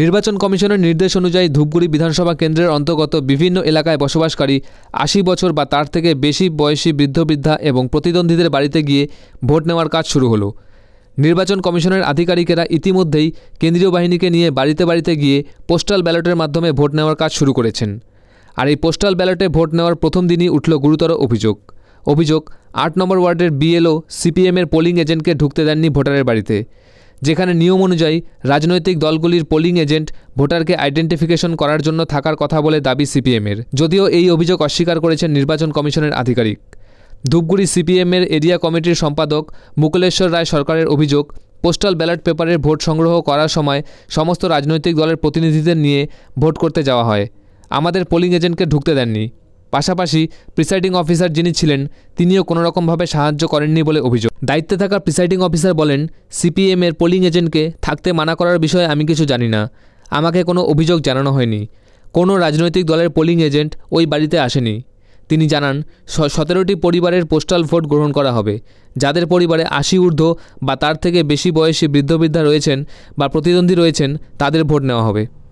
নির্বাচন কমিশনের নির্দেশ অনুযায়ী ধূপগুড়ি বিধানসভা কেন্দ্রের অন্তর্গত বিভিন্ন এলাকায় বসবাসকারী আশি বছর বা তার থেকে বেশি বয়সী বৃদ্ধ বৃদ্ধা এবং প্রতিদ্বন্দ্বীদের বাড়িতে গিয়ে ভোট নেওয়ার কাজ শুরু হলো নির্বাচন কমিশনের আধিকারিকেরা ইতিমধ্যেই কেন্দ্রীয় বাহিনীকে নিয়ে বাড়িতে বাড়িতে গিয়ে পোস্টাল ব্যালটের মাধ্যমে ভোট নেওয়ার কাজ শুরু করেছেন আর এই পোস্টাল ব্যালটে ভোট নেওয়ার প্রথম দিনই উঠল গুরুতর অভিযোগ অভিযোগ আট নম্বর ওয়ার্ডের বিএলও সিপিএমের পোলিং এজেন্টকে ঢুকতে দেননি ভোটারের বাড়িতে যেখানে নিয়ম অনুযায়ী রাজনৈতিক দলগুলির পোলিং এজেন্ট ভোটারকে আইডেন্টিফিকেশন করার জন্য থাকার কথা বলে দাবি সিপিএমের যদিও এই অভিযোগ অস্বীকার করেছেন নির্বাচন কমিশনের আধিকারিক ধূপগুড়ি সিপিএমের এরিয়া কমিটির সম্পাদক মুকুলেশ্বর রায় সরকারের অভিযোগ পোস্টাল ব্যালট পেপারের ভোট সংগ্রহ করার সময় সমস্ত রাজনৈতিক দলের প্রতিনিধিদের নিয়ে ভোট করতে যাওয়া হয় আমাদের পোলিং এজেন্টকে ঢুকতে দেননি পাশাপাশি প্রিসাইডিং অফিসার যিনি ছিলেন তিনিও কোনোরকমভাবে সাহায্য করেননি বলে অভিযোগ দায়িত্বে থাকা প্রিসাইডিং অফিসার বলেন সিপিএমের পোলিং এজেন্টকে থাকতে মানা করার বিষয়ে আমি কিছু জানি না আমাকে কোনো অভিযোগ জানানো হয়নি কোনো রাজনৈতিক দলের পোলিং এজেন্ট ওই বাড়িতে আসেনি তিনি জানান সতেরোটি পরিবারের পোস্টাল ভোট গ্রহণ করা হবে যাদের পরিবারে আশি ঊর্ধ্ব বা তার থেকে বেশি বয়সী বৃদ্ধ বৃদ্ধা রয়েছেন বা প্রতিদ্বন্দ্বী রয়েছেন তাদের ভোট নেওয়া হবে